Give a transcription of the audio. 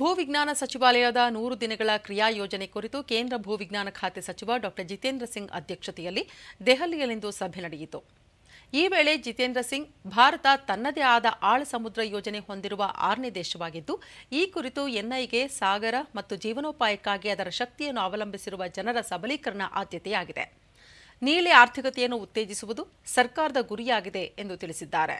ಭೂವಿಜ್ಞಾನ ಸಚಿವಾಲಯದ ನೂರು ದಿನಗಳ ಕ್ರಿಯಾ ಯೋಜನೆ ಕುರಿತು ಕೇಂದ್ರ ಭೂವಿಜ್ಞಾನ ಖಾತೆ ಸಚಿವ ಡಾ ಜಿತೇಂದ್ರ ಸಿಂಗ್ ಅಧ್ಯಕ್ಷತೆಯಲ್ಲಿ ದೆಹಲಿಯಲ್ಲಿಂದು ಸಭೆ ನಡೆಯಿತು ಈ ವೇಳೆ ಜಿತೇಂದ್ರ ಸಿಂಗ್ ಭಾರತ ತನ್ನದೇ ಆದ ಆಳ ಸಮುದ್ರ ಯೋಜನೆ ಹೊಂದಿರುವ ಆರನೇ ದೇಶವಾಗಿದ್ದು ಈ ಕುರಿತು ಎನ್ಐಗೆ ಸಾಗರ ಮತ್ತು ಜೀವನೋಪಾಯಕ್ಕಾಗಿ ಅದರ ಶಕ್ತಿಯನ್ನು ಅವಲಂಬಿಸಿರುವ ಜನರ ಸಬಲೀಕರಣ ಆದ್ಯತೆಯಾಗಿದೆ ನೀಲಿ ಆರ್ಥಿಕತೆಯನ್ನು ಉತ್ತೇಜಿಸುವುದು ಸರ್ಕಾರದ ಗುರಿಯಾಗಿದೆ ಎಂದು ತಿಳಿಸಿದ್ದಾರೆ